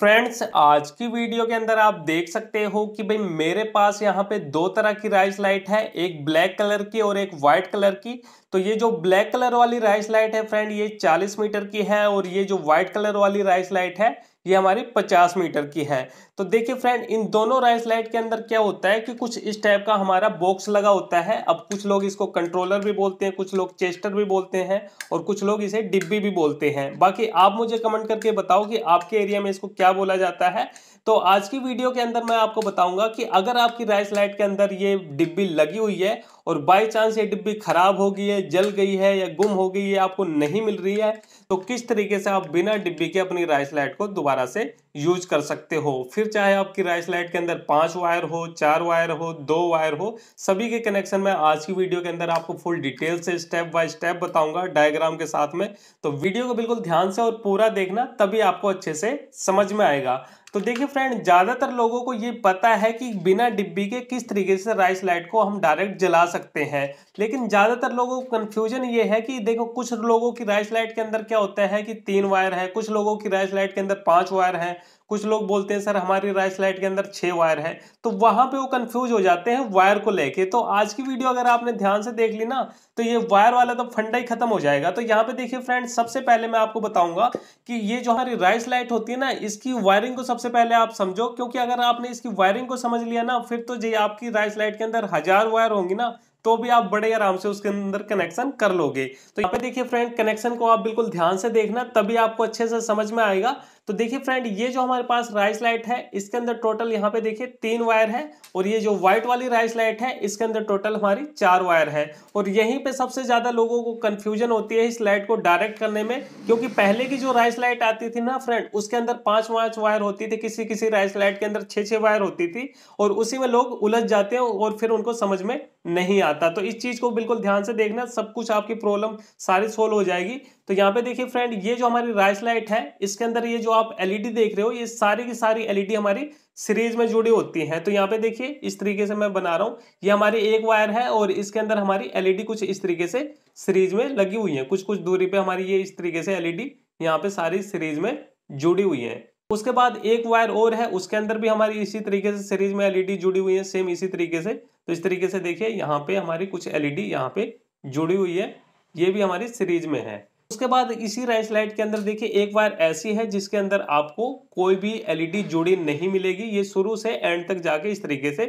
friends आज की video के अंदर आप देख सकते हो कि भाई मेरे पास यहाँ पे दो तरह की राइस लाइट है एक ब्लैक कलर की और एक व्हाइट कलर की तो ये जो ब्लैक कलर वाली राइस लाइट है फ्रेंड ये 40 मीटर की है और ये जो व्हाइट कलर वाली राइस लाइट है ये हमारी 50 मीटर की है तो देखिए फ्रेंड इन दोनों राइस लाइट के अंदर क्या होता है कि कुछ इस टाइप का हमारा बॉक्स लगा होता है अब कुछ लोग इसको कंट्रोलर भी बोलते हैं कुछ लोग चेस्टर भी बोलते हैं और कुछ लोग इसे डिब्बी भी बोलते हैं बाकी आप मुझे कमेंट करके बताओ कि आपके एरिया में इसको क्या बोला जाता है तो आज की वीडियो के अंदर मैं आपको बताऊंगा कि अगर आपकी राइस लाइट के अंदर ये डिब्बी लगी हुई है और बाय चांस ये डिब्बी खराब हो गई है जल गई है या गुम हो गई है आपको नहीं मिल रही है तो किस तरीके से आप बिना डिब्बी के अपनी राइस लाइट को दोबारा से यूज कर सकते हो फिर चाहे आपकी राइस लाइट के अंदर पांच वायर हो चार वायर हो दो वायर हो सभी के कनेक्शन में आज की वीडियो के अंदर आपको फुल डिटेल से स्टेप बाय स्टेप बताऊंगा डायग्राम के साथ में तो वीडियो को बिल्कुल ध्यान से और पूरा देखना तभी आपको अच्छे से समझ में आएगा तो देखिए फ्रेंड ज़्यादातर लोगों को ये पता है कि बिना डिब्बी के किस तरीके से राइस लाइट को हम डायरेक्ट जला सकते हैं लेकिन ज़्यादातर लोगों को कन्फ्यूजन ये है कि देखो कुछ लोगों की राइस लाइट के अंदर क्या होता है कि तीन वायर है कुछ लोगों की राइस लाइट के अंदर पाँच वायर है कुछ लोग बोलते हैं सर हमारी राइस लाइट के अंदर छह वायर है तो वहां पे वो कंफ्यूज हो जाते हैं वायर को लेके तो आज की वीडियो अगर आपने ध्यान से देख ली ना तो ये वायर वाला तो फंडा ही खत्म हो जाएगा तो यहाँ पे देखिए फ्रेंड सबसे पहले मैं आपको बताऊंगा कि ये जो हमारी राइस लाइट होती है ना इसकी वायरिंग को सबसे पहले आप समझो क्योंकि अगर आपने इसकी वायरिंग को समझ लिया ना फिर तो ये आपकी राइस लाइट के अंदर हजार वायर होंगी ना तो भी आप बड़े आराम से उसके अंदर कनेक्शन कर लोगे तो यहाँ पे देखिए फ्रेंड कनेक्शन को आप बिल्कुल ध्यान से देखना तभी आपको अच्छे से समझ में आएगा तो देखिए फ्रेंड ये जो हमारे पास राइस लाइट है इसके अंदर टोटल यहाँ पे देखिए तीन वायर है और ये जो व्हाइट वाली राइस लाइट है इसके अंदर टोटल हमारी चार वायर है और यहीं पे सबसे ज़्यादा लोगों को कंफ्यूजन होती है इस लाइट को डायरेक्ट करने में क्योंकि पहले की जो राइस लाइट आती थी ना फ्रेंड उसके अंदर पांच पांच वायर होती थी किसी किसी राइस लाइट के अंदर छह छह वायर होती थी और उसी में लोग उलझ जाते हैं और फिर उनको समझ में नहीं आता तो इस चीज़ को बिल्कुल ध्यान से देखना सब कुछ आपकी प्रॉब्लम सारी सोल्व हो जाएगी तो यहाँ पे देखिए फ्रेंड ये जो हमारी राइस लाइट है इसके अंदर ये जो आप एलईडी e देख रहे हो ये सारी की सारी एलईडी e हमारी सीरीज में जुड़ी होती हैं तो यहाँ पे देखिए इस तरीके से मैं बना रहा हूँ ये हमारी एक वायर है और इसके अंदर हमारी एलईडी e कुछ इस तरीके से सीरीज में लगी हुई है कुछ कुछ दूरी पे हमारी ये इस तरीके से एलईडी यहाँ पे सारी सीरीज में जुड़ी हुई है उसके बाद एक वायर और है उसके अंदर भी हमारी इसी तरीके से सीरीज में एलईडी जुड़ी हुई है सेम इसी तरीके से तो इस तरीके से देखिए यहाँ पे हमारी कुछ एलईडी यहाँ पे जुड़ी हुई है ये भी हमारी सीरीज में है उसके बाद इसी राइस लाइट के अंदर देखिए एक वायर ऐसी है जिसके अंदर आपको कोई भी एलईडी e जुड़ी नहीं मिलेगी ये शुरू से एंड तक जाके इस तरीके से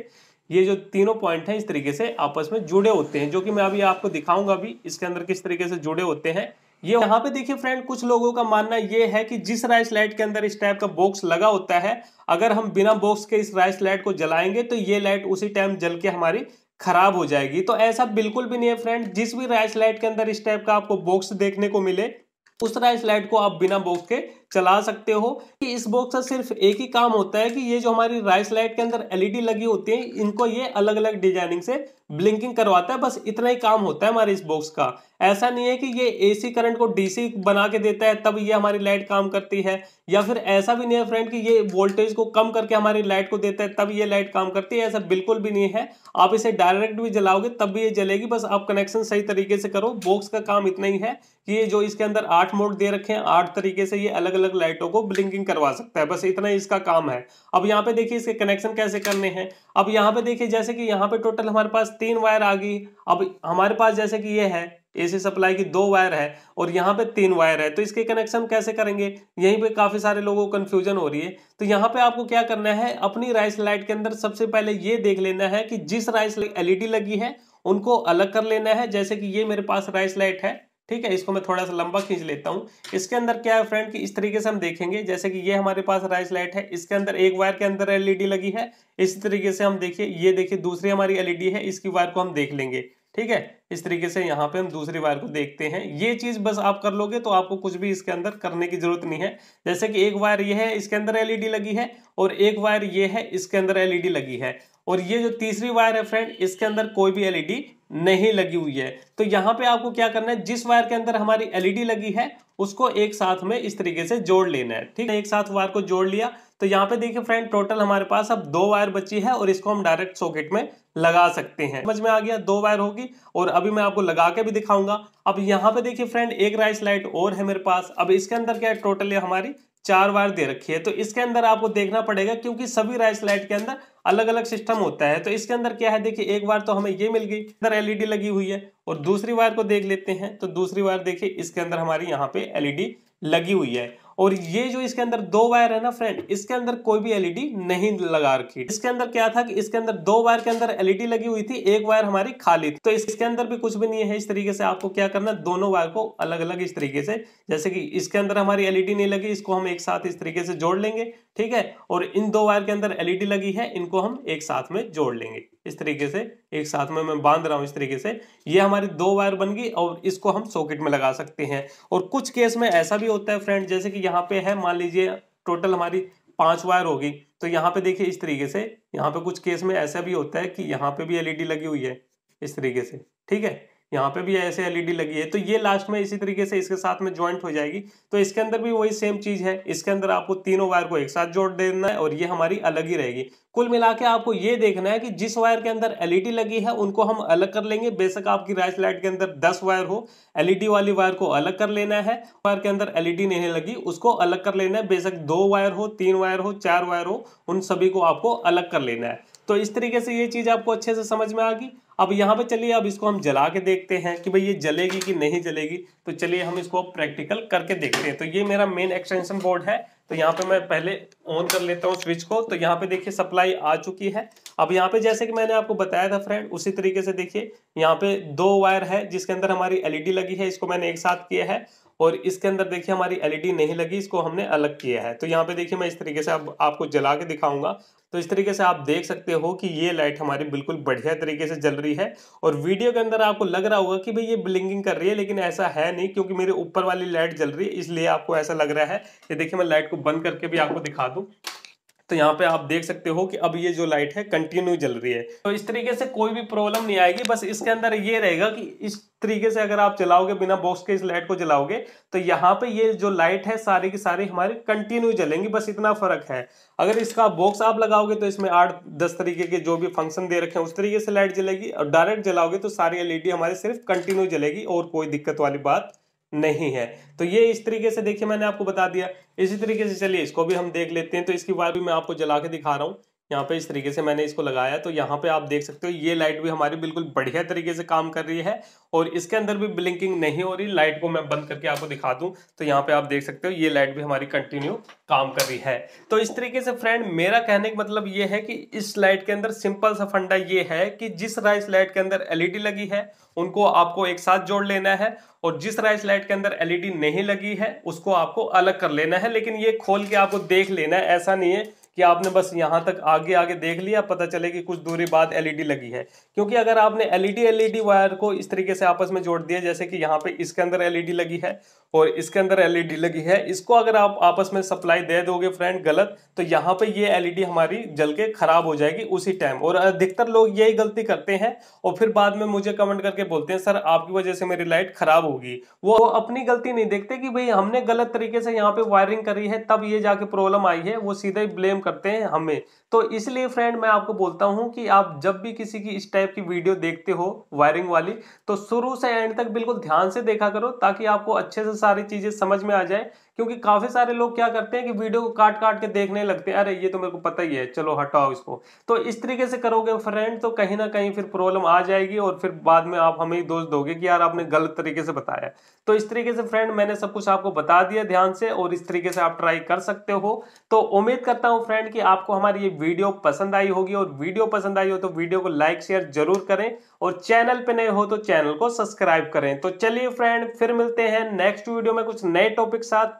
ये जो तीनों पॉइंट हैं इस तरीके से आपस में जुड़े होते हैं जो कि मैं अभी आपको दिखाऊंगा भी इसके अंदर किस तरीके से जुड़े होते हैं ये यहाँ पे देखिए फ्रेंड कुछ लोगों का मानना ये है कि जिस राइस लाइट के अंदर इस टाइप का बॉक्स लगा होता है अगर हम बिना बॉक्स के इस राइस लाइट को जलाएंगे तो ये लाइट उसी टाइम जल के हमारी खराब हो जाएगी तो ऐसा बिल्कुल भी नहीं है फ्रेंड जिस भी राइस लाइट के अंदर इस टाइप का आपको बॉक्स देखने को मिले उस राइस लाइट को आप बिना बॉक्स के चला सकते हो कि इस बॉक्स का सिर्फ एक ही काम होता है कि ये जो हमारी राइस लाइट के अंदर एलईडी लगी होती है इनको ये अलग अलग डिजाइनिंग से ब्लिंकिंग करवाता है बस इतना ही काम होता है हमारे इस बॉक्स का ऐसा नहीं है कि ये एसी करंट को डीसी बना के देता है तब ये हमारी लाइट काम करती है या फिर ऐसा भी नहीं है फ्रेंड कि ये वोल्टेज को कम करके हमारी लाइट को देता है तब ये लाइट काम करती है ऐसा बिल्कुल भी नहीं है आप इसे डायरेक्ट भी जलाओगे तब भी ये जलेगी बस आप कनेक्शन सही तरीके से करो बॉक्स का काम इतना ही है कि ये जो इसके अंदर आठ मोड दे रखे हैं आठ तरीके से ये अलग अलग लाइटों को ब्लिंकिंग करवा सकता है बस इतना ही इसका काम है अब यहाँ पे देखिए इसके कनेक्शन कैसे करने हैं अब यहाँ पे देखिए जैसे कि यहाँ पे टोटल हमारे पास तीन वायर आ गई अब हमारे पास जैसे कि ये है एसी सप्लाई की दो वायर है और यहाँ पे तीन वायर है तो इसके कनेक्शन कैसे करेंगे यहीं पे काफ़ी सारे लोगों को कंफ्यूजन हो रही है तो यहाँ पे आपको क्या करना है अपनी राइस लाइट के अंदर सबसे पहले ये देख लेना है कि जिस राइस एलईडी लगी है उनको अलग कर लेना है जैसे कि ये मेरे पास राइस लाइट है ठीक है इसको मैं थोड़ा सा लंबा खींच लेता हूँ इसके अंदर क्या है फ्रेंड कि इस तरीके से हम देखेंगे जैसे कि ये हमारे पास राइस लाइट है इसके अंदर एक वायर के अंदर एलईडी लगी है इसी तरीके से हम देखिए ये देखिए दूसरी हमारी एलईडी है इसकी वायर को हम देख लेंगे ठीक है इस तरीके से यहाँ पे हम दूसरी वायर को देखते हैं ये चीज बस आप कर लोगे तो आपको कुछ भी इसके अंदर करने की जरूरत नहीं है जैसे कि एक वायर ये है इसके अंदर एलईडी लगी है और एक वायर ये है इसके अंदर एलईडी लगी है और ये जो तीसरी वायर है फ्रेंड इसके अंदर कोई भी एलईडी e नहीं लगी हुई है तो यहाँ पे आपको क्या करना है जिस वायर के अंदर हमारी एलईडी e लगी है उसको एक साथ में इस तरीके से जोड़ लेना है ठीक है एक साथ वायर को जोड़ लिया तो यहाँ पे देखिए फ्रेंड टोटल हमारे पास अब दो वायर बची है और इसको हम डायरेक्ट सॉकेट में लगा सकते हैं समझ में आ गया दो वायर होगी और अभी मैं आपको लगा के भी दिखाऊंगा अब यहाँ पे देखिए फ्रेंड एक राइस लाइट और है मेरे पास अब इसके अंदर क्या है टोटल है हमारी चार वायर दे रखी है तो इसके अंदर आपको देखना पड़ेगा क्योंकि सभी राइस लाइट के अंदर अलग अलग सिस्टम होता है तो इसके अंदर क्या है देखिए एक बार तो हमें ये मिल गई इधर एलईडी लगी हुई है और दूसरी वायर को देख लेते हैं तो दूसरी वायर देखिए इसके अंदर हमारी यहाँ पे एलईडी लगी हुई है और ये जो इसके अंदर दो वायर है ना फ्रेंड इसके अंदर कोई भी एलईडी नहीं लगा रखी इसके अंदर क्या था कि इसके अंदर दो वायर के अंदर एलईडी लगी हुई थी एक वायर हमारी खाली थी तो इसके अंदर भी कुछ भी नहीं है इस तरीके से आपको क्या करना दोनों वायर को अलग अलग इस तरीके से जैसे कि इसके अंदर हमारी एलईडी नहीं लगी इसको हम एक साथ इस तरीके से जोड़ लेंगे ठीक है और इन दो वायर के अंदर एलईडी लगी है इनको हम एक साथ में जोड़ लेंगे इस तरीके से एक साथ में मैं बांध रहा हूँ इस तरीके से ये हमारी दो वायर बन गई और इसको हम सॉकेट में लगा सकते हैं और कुछ केस में ऐसा भी होता है फ्रेंड जैसे कि यहाँ पे है मान लीजिए टोटल हमारी पांच वायर होगी तो यहाँ पे देखिए इस तरीके से यहाँ पे कुछ केस में ऐसा भी होता है कि यहाँ पे भी एलईडी लगी हुई है इस तरीके से ठीक है यहाँ पे भी ऐसे एलईडी e लगी है तो ये लास्ट में इसी तरीके से इसके साथ में ज्वाइंट हो जाएगी तो इसके अंदर भी वही सेम चीज है इसके अंदर आपको तीनों वायर को एक साथ जोड़ देना है और ये हमारी अलग ही रहेगी कुल मिला के आपको ये देखना है कि जिस वायर के अंदर एलईडी e लगी है उनको हम अलग कर लेंगे बेशक आपकी राइस लाइट के अंदर दस वायर हो एलईडी e वाली वायर को अलग कर लेना है वायर के अंदर एलईडी नहीं लगी उसको अलग कर लेना है बेशक दो वायर हो तीन वायर हो चार वायर हो उन सभी को आपको अलग कर लेना है तो इस तरीके से ये चीज़ आपको अच्छे से समझ में आ गई अब यहाँ पे चलिए अब इसको हम जला के देखते हैं कि भाई ये जलेगी कि नहीं जलेगी तो चलिए हम इसको प्रैक्टिकल करके देखते हैं तो ये मेरा मेन एक्सटेंशन बोर्ड है तो यहाँ पे मैं पहले ऑन कर लेता हूँ स्विच को तो यहाँ पे देखिए सप्लाई आ चुकी है अब यहाँ पे जैसे कि मैंने आपको बताया था फ्रेंड उसी तरीके से देखिए यहाँ पे दो वायर है जिसके अंदर हमारी एलईडी लगी है इसको मैंने एक साथ किया है और इसके अंदर देखिए हमारी एलईडी नहीं लगी इसको हमने अलग किया है तो यहाँ पे देखिए मैं इस तरीके से अब आपको जला के दिखाऊंगा तो इस तरीके से आप देख सकते हो कि ये लाइट हमारी बिल्कुल बढ़िया तरीके से जल रही है और वीडियो के अंदर आपको लग रहा होगा कि भाई ये ब्लिंकिंग कर रही है लेकिन ऐसा है नहीं क्योंकि मेरे ऊपर वाली लाइट जल रही है इसलिए आपको ऐसा लग रहा है ये देखिए मैं लाइट को बंद करके भी आपको दिखा दूँ आपको तो यहाँ पे आप देख सकते हो कि अब ये जो लाइट है कंटिन्यू जल रही है तो इस तरीके से कोई भी प्रॉब्लम नहीं आएगी बस इसके अंदर ये रहेगा कि इस तरीके से अगर आप चलाओगे बिना बॉक्स के इस लाइट को जलाओगे तो यहाँ पे ये जो लाइट है सारी की सारी हमारी कंटिन्यू जलेंगी बस इतना फर्क है अगर इसका बॉक्स आप लगाओगे तो इसमें आठ दस तरीके के जो भी फंक्शन दे रखे हैं उस तरीके से लाइट जलेगी और डायरेक्ट जलाओगे तो सारी एलईडी हमारी सिर्फ कंटिन्यू जलेगी और कोई दिक्कत वाली बात नहीं है तो ये इस तरीके से देखिए मैंने आपको बता दिया इसी तरीके से चलिए इसको भी हम देख लेते हैं तो इसकी वायर भी मैं आपको जला के दिखा रहा हूँ यहाँ पे इस तरीके से मैंने इसको लगाया तो यहाँ पे आप देख सकते हो ये लाइट भी हमारी बिल्कुल बढ़िया तरीके से काम कर रही है और इसके अंदर भी ब्लिंकिंग नहीं हो रही लाइट को मैं बंद करके आपको दिखा दूँ तो यहाँ पे आप देख सकते हो ये लाइट भी हमारी कंटिन्यू काम कर रही है तो इस तरीके से फ्रेंड मेरा कहने का मतलब ये है कि इस लाइट के अंदर सिंपल सा फंडा ये है कि जिस राइस लाइट के अंदर एलईडी लगी है उनको आपको एक साथ जोड़ लेना है और जिस राइस लाइट के अंदर एलईडी नहीं लगी है उसको आपको अलग कर लेना है लेकिन ये खोल के आपको देख लेना है ऐसा नहीं है कि आपने बस यहाँ तक आगे आगे देख लिया पता चले कि कुछ दूरी बाद एलईडी e लगी है क्योंकि अगर आपने एलईडी एलईडी वायर को इस तरीके से आपस में जोड़ दिया जैसे कि यहाँ पे इसके अंदर एलईडी e लगी है और इसके अंदर एलईडी e लगी है इसको अगर आप आपस में सप्लाई दे दोगे फ्रेंड गलत तो यहाँ पे ये एलईडी हमारी जल के खराब हो जाएगी उसी टाइम और अधिकतर लोग यही गलती करते हैं और फिर बाद में मुझे कमेंट करके बोलते हैं सर आपकी वजह से मेरी लाइट खराब होगी वो अपनी गलती नहीं देखते कि भाई हमने गलत तरीके से यहाँ पे वायरिंग करी है तब ये जाके प्रॉब्लम आई है वो सीधा ही ब्लेम करते हैं हमें तो इसलिए फ्रेंड मैं आपको बोलता हूं कि आप जब भी किसी की इस टाइप की वीडियो देखते हो वायरिंग वाली तो शुरू से एंड तक बिल्कुल ध्यान से देखा करो ताकि आपको अच्छे से सारी चीज़ें समझ में आ जाए क्योंकि काफी सारे लोग क्या करते हैं कि वीडियो को काट काट के देखने लगते हैं अरे ये तो मेरे को पता ही है चलो हटाओ इसको तो इस तरीके से करोगे फ्रेंड तो कहीं ना कहीं फिर प्रॉब्लम आ जाएगी और फिर बाद में आप हमें दोष दोगे कि यार आपने गलत तरीके से बताया तो इस तरीके से फ्रेंड मैंने सब कुछ आपको बता दिया ध्यान से और इस तरीके से आप ट्राई कर सकते हो तो उम्मीद करता हूँ फ्रेंड कि आपको हमारी ये वीडियो पसंद आई होगी और वीडियो पसंद आई हो तो वीडियो को लाइक शेयर जरूर करें और चैनल पे नए हो तो चैनल को सब्सक्राइब करें तो चलिए फ्रेंड फिर मिलते हैं नेक्स्ट वीडियो में कुछ नए टॉपिक साथ